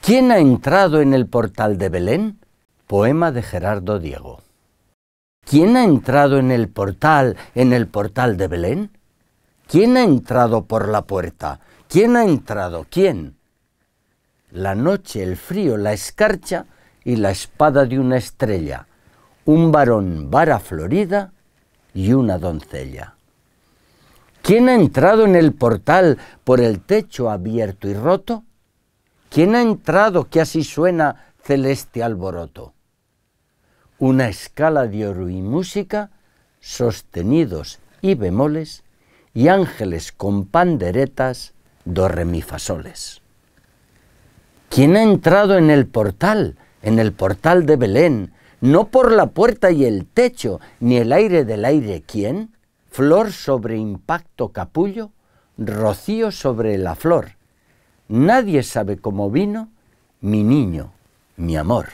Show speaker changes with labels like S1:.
S1: ¿Quién ha entrado en el portal de Belén? Poema de Gerardo Diego. ¿Quién ha entrado en el portal, en el portal de Belén? ¿Quién ha entrado por la puerta? ¿Quién ha entrado? ¿Quién? La noche, el frío, la escarcha y la espada de una estrella, un varón vara florida y una doncella. ¿Quién ha entrado en el portal por el techo abierto y roto? ¿Quién ha entrado que así suena celeste alboroto? Una escala de oro y música, sostenidos y bemoles, y ángeles con panderetas, do remifasoles. ¿Quién ha entrado en el portal, en el portal de Belén, no por la puerta y el techo, ni el aire del aire, quién? flor sobre impacto capullo, rocío sobre la flor. Nadie sabe cómo vino mi niño, mi amor.